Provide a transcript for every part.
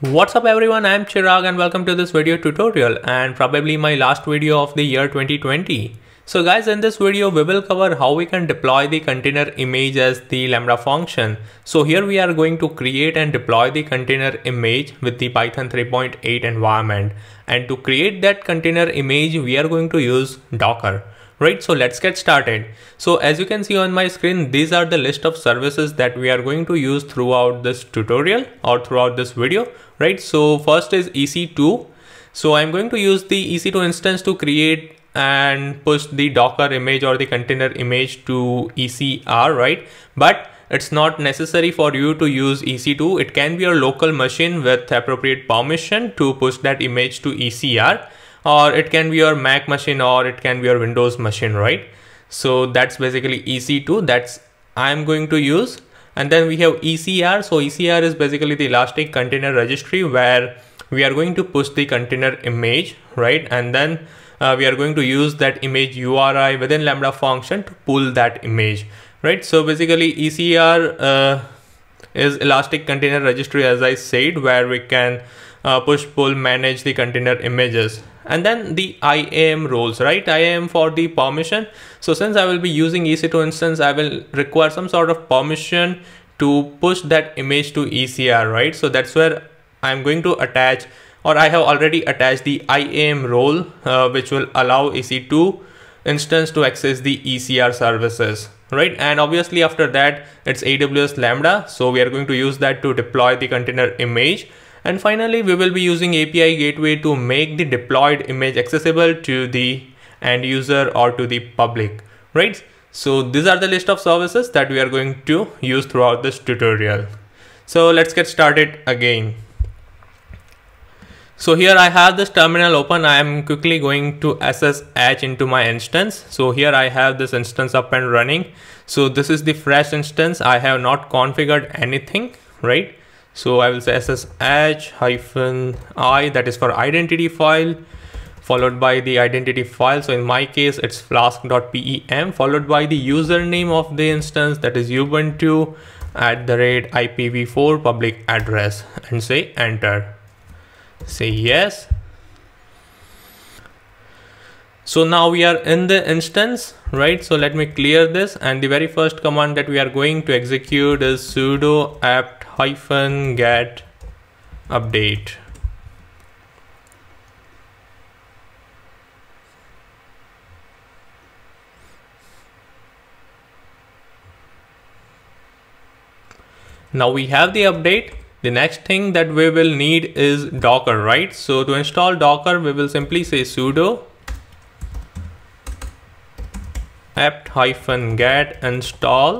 What's up everyone, I'm Chirag and welcome to this video tutorial and probably my last video of the year 2020. So guys, in this video, we will cover how we can deploy the container image as the Lambda function. So here we are going to create and deploy the container image with the Python 3.8 environment. And to create that container image, we are going to use Docker right so let's get started so as you can see on my screen these are the list of services that we are going to use throughout this tutorial or throughout this video right? So first is EC2. So I'm going to use the EC2 instance to create and push the Docker image or the container image to ECR, right? But it's not necessary for you to use EC2. It can be your local machine with appropriate permission to push that image to ECR or it can be your Mac machine or it can be your Windows machine, right? So that's basically EC2 that's I'm going to use and then we have ECR. So ECR is basically the Elastic Container Registry where we are going to push the container image, right? And then uh, we are going to use that image URI within Lambda function to pull that image, right? So basically ECR uh, is Elastic Container Registry, as I said, where we can uh, push, pull, manage the container images and then the IAM roles, right? IAM for the permission. So since I will be using EC2 instance, I will require some sort of permission to push that image to ECR, right? So that's where I'm going to attach or I have already attached the IAM role, uh, which will allow EC2 instance to access the ECR services, right? And obviously after that, it's AWS Lambda. So we are going to use that to deploy the container image. And finally, we will be using API gateway to make the deployed image accessible to the end user or to the public, right? So these are the list of services that we are going to use throughout this tutorial. So let's get started again. So here I have this terminal open. I am quickly going to SSH into my instance. So here I have this instance up and running. So this is the fresh instance. I have not configured anything, right? So I will say ssh hyphen i that is for identity file followed by the identity file. So in my case, it's flask.pem followed by the username of the instance that is ubuntu at the rate IPv4 public address and say enter. Say yes. So now we are in the instance, right? So let me clear this. And the very first command that we are going to execute is sudo apt hyphen get update. Now we have the update. The next thing that we will need is Docker, right? So to install Docker, we will simply say sudo apt-get install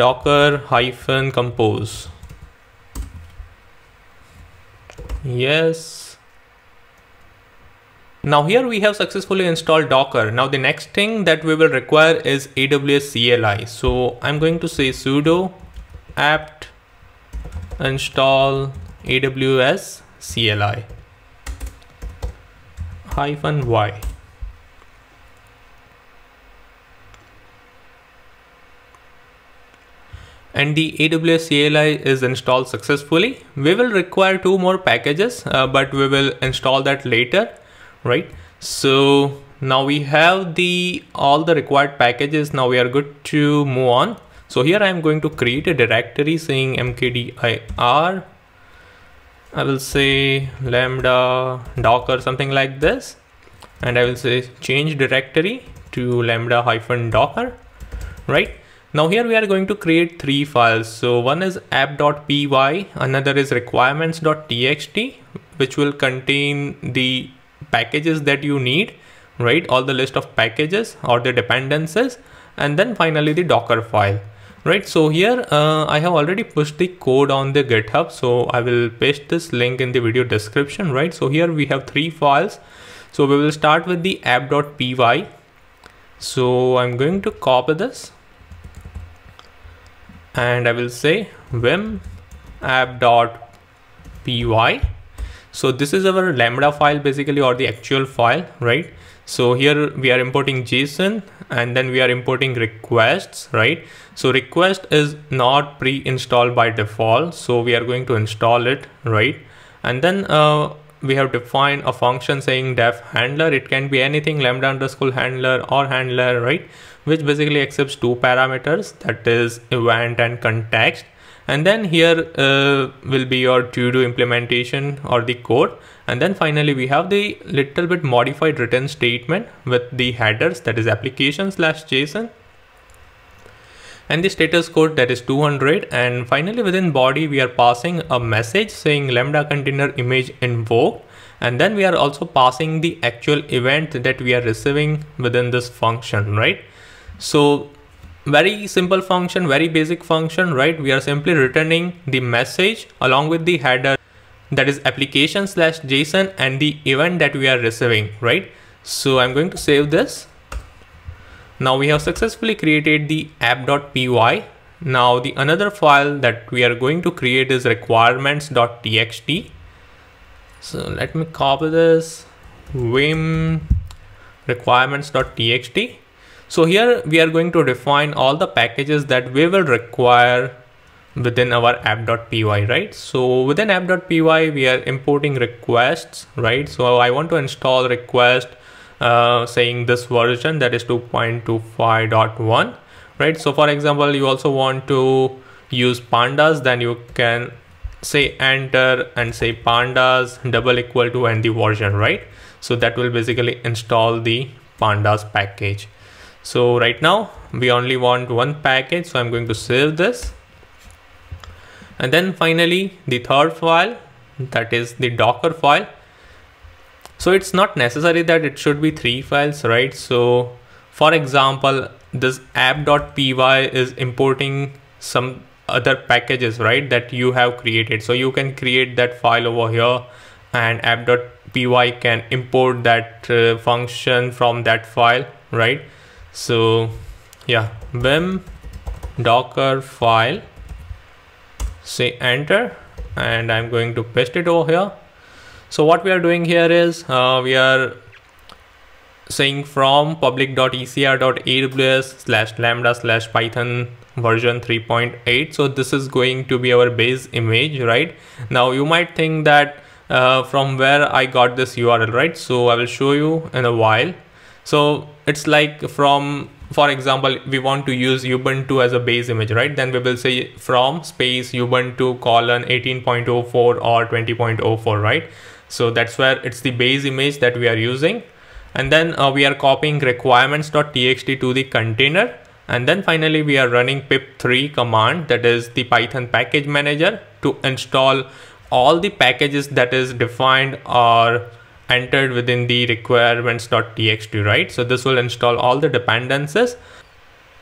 docker-compose yes now here we have successfully installed docker now the next thing that we will require is aws cli so i'm going to say sudo apt install aws cli hyphen y and the AWS CLI is installed successfully. We will require two more packages, uh, but we will install that later, right? So now we have the all the required packages. Now we are good to move on. So here I am going to create a directory saying mkdir I will say lambda docker something like this and I will say change directory to lambda hyphen docker right now here we are going to create three files so one is app.py another is requirements.txt which will contain the packages that you need right all the list of packages or the dependencies and then finally the docker file right so here uh, i have already pushed the code on the github so i will paste this link in the video description right so here we have three files so we will start with the app.py so i'm going to copy this and i will say vim app.py so this is our lambda file basically or the actual file right so here we are importing JSON and then we are importing requests, right? So request is not pre-installed by default. So we are going to install it, right? And then uh, we have defined a function saying def handler. It can be anything lambda underscore handler or handler, right? Which basically accepts two parameters that is event and context and then here uh, will be your do implementation or the code and then finally we have the little bit modified return statement with the headers that is application slash json and the status code that is 200 and finally within body we are passing a message saying lambda container image invoke. and then we are also passing the actual event that we are receiving within this function right so very simple function very basic function right we are simply returning the message along with the header that is application slash json and the event that we are receiving right so i'm going to save this now we have successfully created the app.py now the another file that we are going to create is requirements.txt so let me copy this vim requirements.txt so here we are going to define all the packages that we will require within our app.py, right? So within app.py, we are importing requests, right? So I want to install request uh, saying this version that is 2.25.1, right? So for example, you also want to use pandas, then you can say enter and say pandas double equal to and the version, right? So that will basically install the pandas package so right now we only want one package so i'm going to save this and then finally the third file that is the docker file so it's not necessary that it should be three files right so for example this app.py is importing some other packages right that you have created so you can create that file over here and app.py can import that uh, function from that file right so yeah vim docker file say enter and I'm going to paste it over here so what we are doing here is uh, we are saying from public.ecr.aws slash lambda slash python version 3.8 so this is going to be our base image right now you might think that uh, from where I got this URL right so I will show you in a while so it's like from, for example, we want to use Ubuntu as a base image, right? Then we will say from space Ubuntu colon 18.04 or 20.04, right? So that's where it's the base image that we are using. And then uh, we are copying requirements.txt to the container. And then finally we are running pip3 command that is the Python package manager to install all the packages that is defined or entered within the requirements.txt, right? So this will install all the dependencies.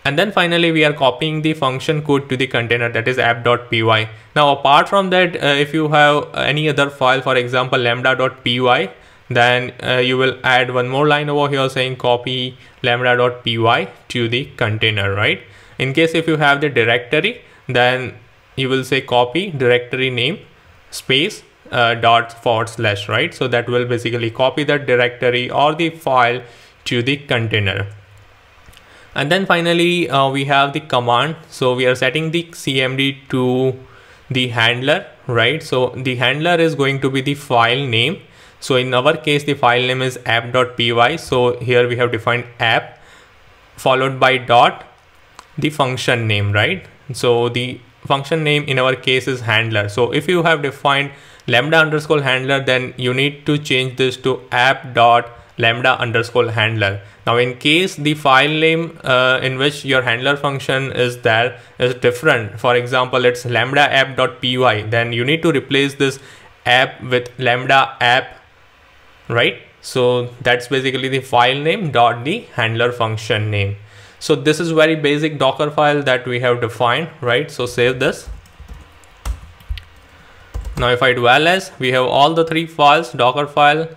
And then finally, we are copying the function code to the container that is app.py. Now, apart from that, uh, if you have any other file, for example, lambda.py, then uh, you will add one more line over here saying copy lambda.py to the container, right? In case if you have the directory, then you will say copy directory name space uh, dot forward slash right so that will basically copy that directory or the file to the container and then finally uh, we have the command so we are setting the cmd to the handler right so the handler is going to be the file name so in our case the file name is app.py so here we have defined app followed by dot the function name right so the function name in our case is handler so if you have defined lambda underscore handler, then you need to change this to app dot lambda underscore handler. Now, in case the file name uh, in which your handler function is there is different, for example, it's lambda app.py, then you need to replace this app with lambda app, right? So that's basically the file name dot the handler function name. So this is very basic Docker file that we have defined, right? So save this. Now if I do ls, we have all the three files, docker file,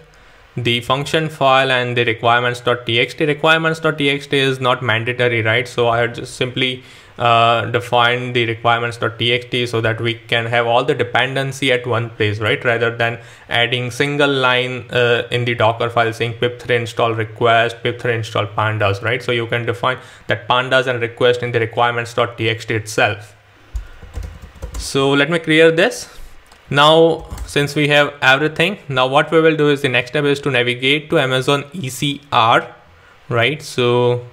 the function file and the requirements.txt. Requirements.txt is not mandatory, right? So I just simply uh, define the requirements.txt so that we can have all the dependency at one place, right? Rather than adding single line uh, in the Docker file saying pip3 install request, pip3 install pandas, right? So you can define that pandas and request in the requirements.txt itself. So let me clear this. Now, since we have everything, now what we will do is the next step is to navigate to Amazon ECR, right? So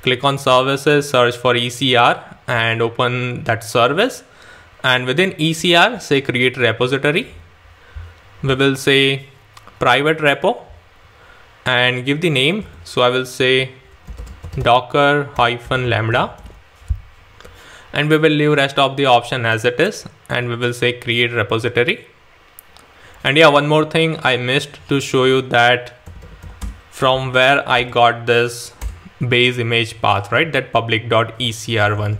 click on services, search for ECR and open that service. And within ECR, say create repository. We will say private repo and give the name. So I will say docker hyphen lambda and we will leave rest of the option as it is and we will say create repository and yeah one more thing I missed to show you that from where I got this base image path right that public.ecr1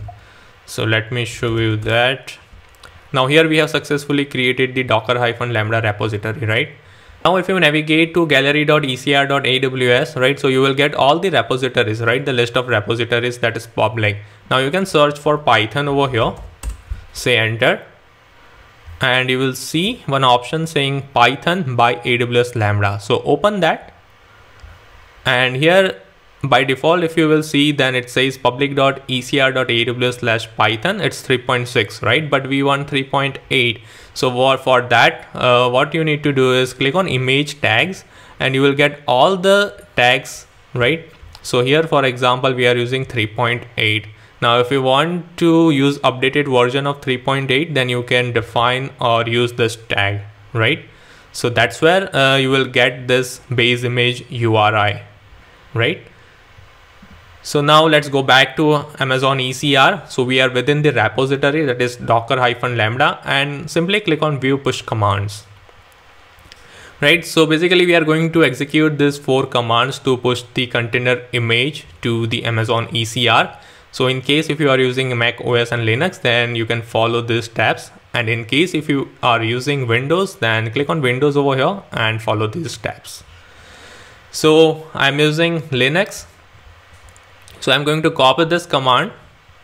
so let me show you that now here we have successfully created the docker-lambda repository right now if you navigate to gallery.ecr.aws, right, so you will get all the repositories, right, the list of repositories that is public. Now you can search for Python over here, say enter, and you will see one option saying Python by AWS Lambda. So open that and here by default, if you will see, then it says public.ecr.aws slash python. It's 3.6, right? But we want 3.8. So for that, uh, what you need to do is click on image tags and you will get all the tags, right? So here, for example, we are using 3.8. Now, if you want to use updated version of 3.8, then you can define or use this tag, right? So that's where uh, you will get this base image URI, right? So now let's go back to Amazon ECR. So we are within the repository that is docker lambda and simply click on view push commands. Right. So basically we are going to execute these four commands to push the container image to the Amazon ECR. So in case if you are using Mac OS and Linux, then you can follow these steps. And in case if you are using Windows, then click on Windows over here and follow these steps. So I'm using Linux so I'm going to copy this command,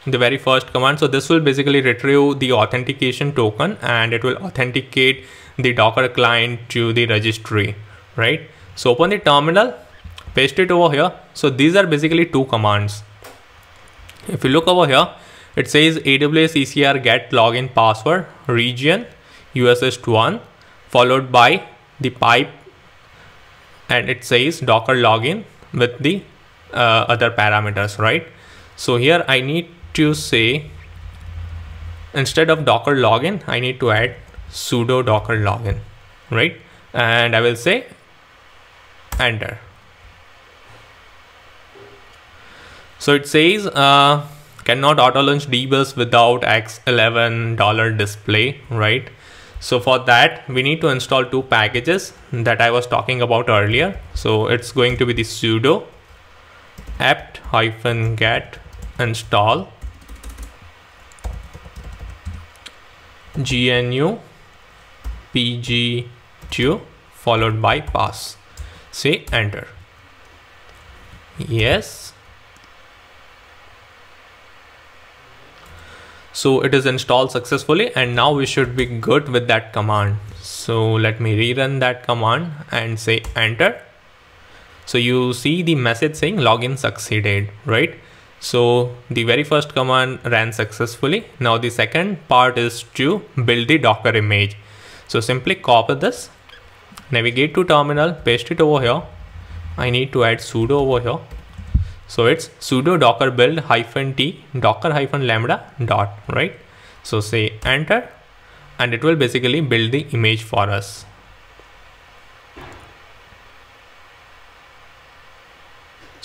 the very first command. So this will basically retrieve the authentication token and it will authenticate the Docker client to the registry, right? So open the terminal, paste it over here. So these are basically two commands. If you look over here, it says AWS ECR get login password region east one followed by the pipe and it says docker login with the uh, other parameters, right? So here I need to say, instead of docker login, I need to add sudo docker login, right? And I will say enter. So it says uh, cannot auto launch dbus without x11 dollar display, right? So for that, we need to install two packages that I was talking about earlier. So it's going to be the sudo apt-get install gnu pg2 followed by pass. Say enter. Yes. So it is installed successfully and now we should be good with that command. So let me rerun that command and say enter. So you see the message saying login succeeded, right? So the very first command ran successfully. Now the second part is to build the Docker image. So simply copy this, navigate to terminal, paste it over here. I need to add sudo over here. So it's sudo docker build hyphen t docker hyphen lambda dot, right? So say enter and it will basically build the image for us.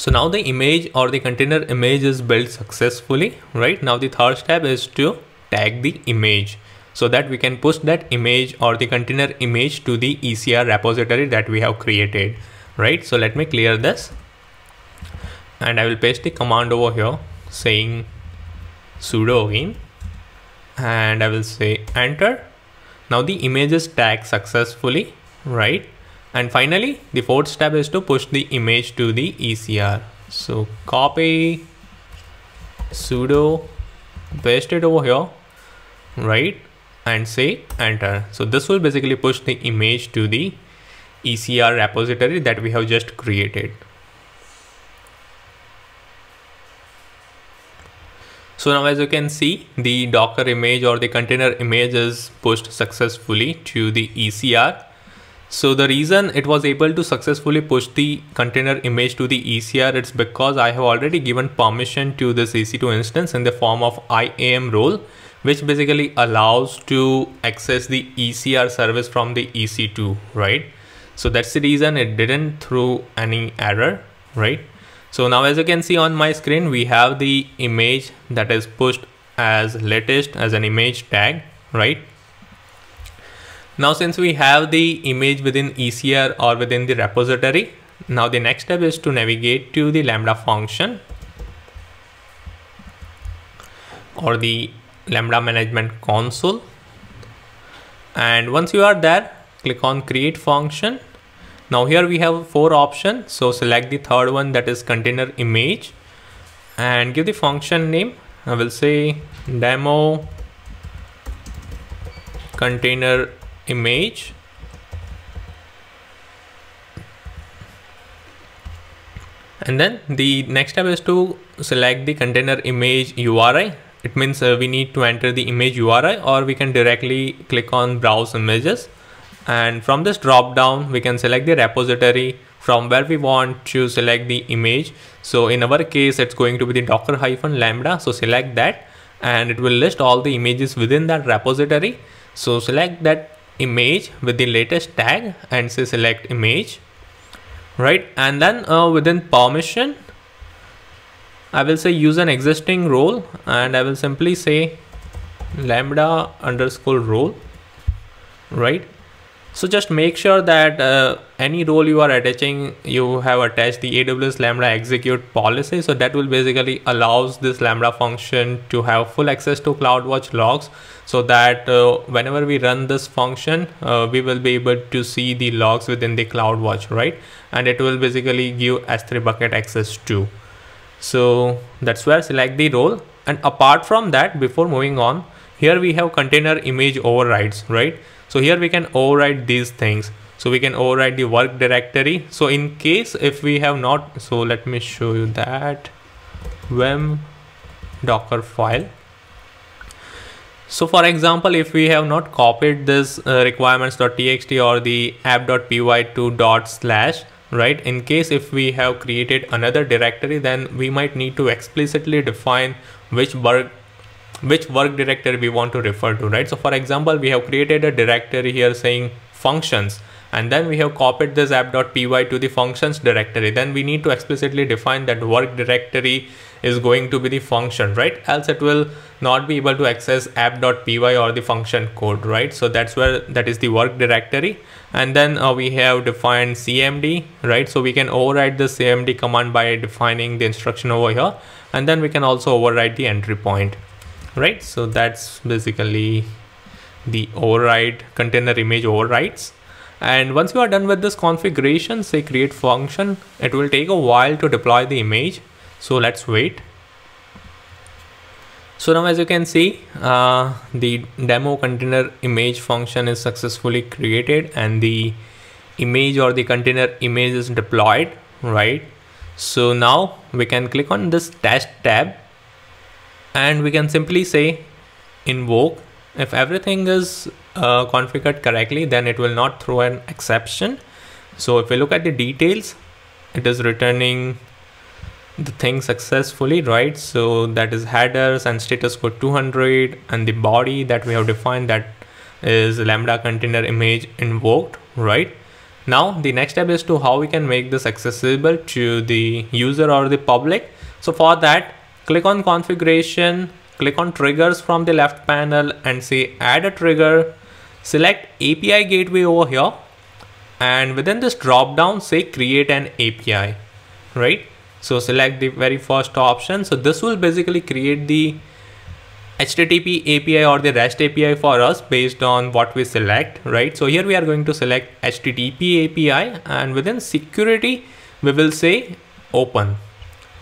So now the image or the container image is built successfully, right? Now the third step is to tag the image so that we can push that image or the container image to the ECR repository that we have created, right? So let me clear this and I will paste the command over here saying sudo again and I will say enter. Now the image is tagged successfully, right? And finally, the fourth step is to push the image to the ECR. So copy sudo, paste it over here, right? And say enter. So this will basically push the image to the ECR repository that we have just created. So now as you can see, the Docker image or the container image is pushed successfully to the ECR so the reason it was able to successfully push the container image to the ECR it's because I have already given permission to this EC2 instance in the form of IAM role which basically allows to access the ECR service from the EC2 right so that's the reason it didn't throw any error right so now as you can see on my screen we have the image that is pushed as latest as an image tag right now, since we have the image within ECR or within the repository, now the next step is to navigate to the Lambda function or the Lambda management console. And once you are there, click on create function. Now here we have four options. So select the third one that is container image and give the function name. I will say demo container image and then the next step is to select the container image URI it means uh, we need to enter the image URI or we can directly click on browse images and from this drop down we can select the repository from where we want to select the image so in our case it's going to be the docker hyphen lambda so select that and it will list all the images within that repository so select that image with the latest tag and say select image right and then uh, within permission I will say use an existing role and I will simply say lambda underscore role right so just make sure that uh, any role you are attaching, you have attached the AWS Lambda execute policy. So that will basically allows this Lambda function to have full access to CloudWatch logs so that uh, whenever we run this function, uh, we will be able to see the logs within the CloudWatch, right? And it will basically give S3 bucket access to. So that's where select the role. And apart from that, before moving on, here we have container image overrides, right? So here we can override these things. So we can override the work directory. So in case if we have not, so let me show you that vim docker file. So for example, if we have not copied this uh, requirements.txt or the app.py to dot slash, right? In case if we have created another directory, then we might need to explicitly define which work which work directory we want to refer to, right? So for example, we have created a directory here saying functions and then we have copied this app.py to the functions directory. Then we need to explicitly define that work directory is going to be the function, right? Else it will not be able to access app.py or the function code, right? So that's where that is the work directory. And then uh, we have defined CMD, right? So we can override the CMD command by defining the instruction over here. And then we can also override the entry point right? So that's basically the override container image overrides. And once you are done with this configuration, say create function, it will take a while to deploy the image. So let's wait. So now as you can see, uh, the demo container image function is successfully created and the image or the container image is deployed, right? So now we can click on this test tab and we can simply say invoke if everything is uh, configured correctly then it will not throw an exception so if we look at the details it is returning the thing successfully right so that is headers and status code 200 and the body that we have defined that is lambda container image invoked right now the next step is to how we can make this accessible to the user or the public so for that click on configuration, click on triggers from the left panel and say add a trigger, select API gateway over here and within this drop down say create an API, right? So select the very first option. So this will basically create the HTTP API or the REST API for us based on what we select, right? So here we are going to select HTTP API and within security, we will say open,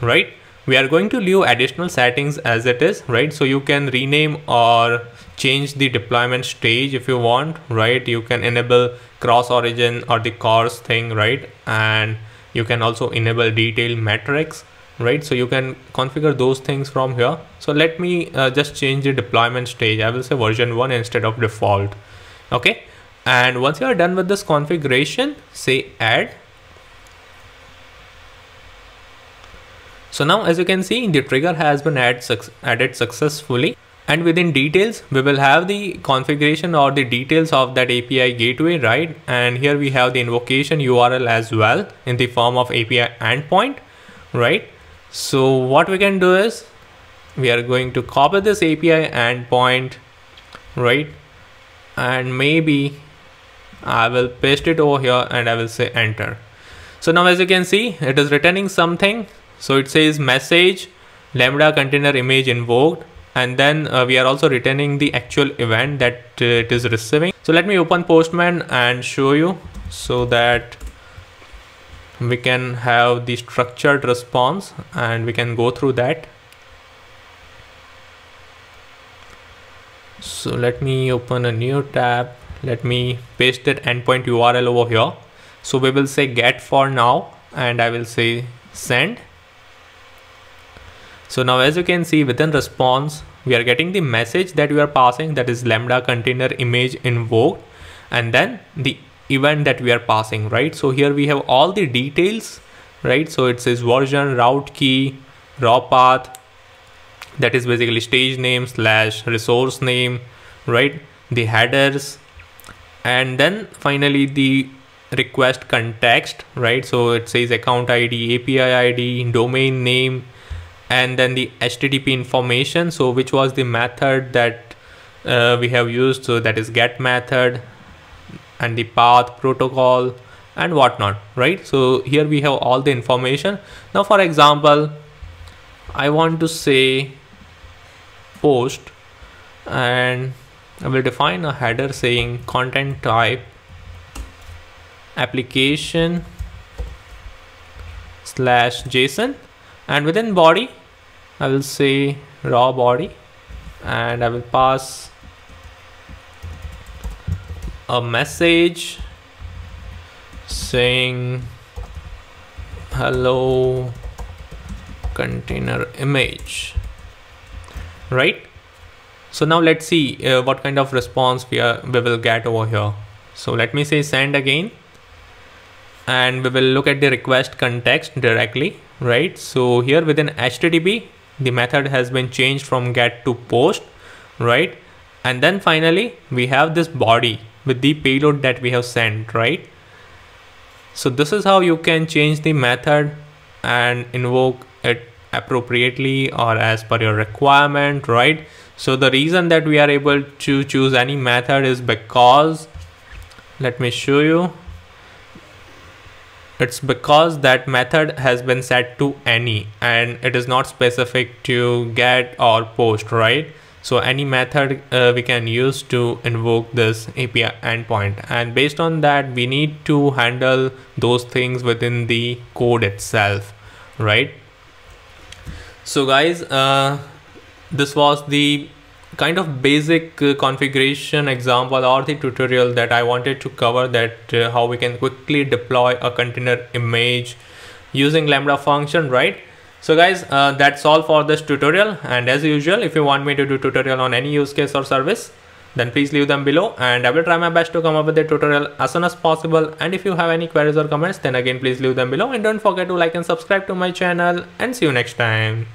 right? we are going to leave additional settings as it is right so you can rename or change the deployment stage if you want right you can enable cross origin or the cars thing right and you can also enable detail metrics right so you can configure those things from here so let me uh, just change the deployment stage i will say version 1 instead of default okay and once you are done with this configuration say add So now as you can see the trigger has been add suc added successfully and within details we will have the configuration or the details of that API gateway right and here we have the invocation URL as well in the form of API endpoint right. So what we can do is we are going to copy this API endpoint right and maybe I will paste it over here and I will say enter. So now as you can see it is returning something so it says message lambda container image invoked and then uh, we are also returning the actual event that uh, it is receiving. So let me open Postman and show you so that we can have the structured response and we can go through that. So let me open a new tab. Let me paste that endpoint URL over here. So we will say get for now and I will say send. So now as you can see within response, we are getting the message that we are passing that is lambda container image invoke, and then the event that we are passing, right? So here we have all the details, right? So it says version, route key, raw path, that is basically stage name slash resource name, right? The headers, and then finally the request context, right? So it says account ID, API ID, domain name, and then the http information so which was the method that uh, we have used so that is get method and the path protocol and whatnot right so here we have all the information now for example i want to say post and i will define a header saying content type application slash json and within body I will say raw body and I will pass a message saying hello container image right so now let's see uh, what kind of response we are we will get over here so let me say send again and we will look at the request context directly, right? So here within HTTP, the method has been changed from get to post, right? And then finally, we have this body with the payload that we have sent, right? So this is how you can change the method and invoke it appropriately or as per your requirement, right? So the reason that we are able to choose any method is because, let me show you it's because that method has been set to any and it is not specific to get or post right so any method uh, we can use to invoke this api endpoint and based on that we need to handle those things within the code itself right so guys uh, this was the kind of basic uh, configuration example or the tutorial that I wanted to cover that uh, how we can quickly deploy a container image using lambda function right so guys uh, that's all for this tutorial and as usual if you want me to do tutorial on any use case or service then please leave them below and I will try my best to come up with a tutorial as soon as possible and if you have any queries or comments then again please leave them below and don't forget to like and subscribe to my channel and see you next time.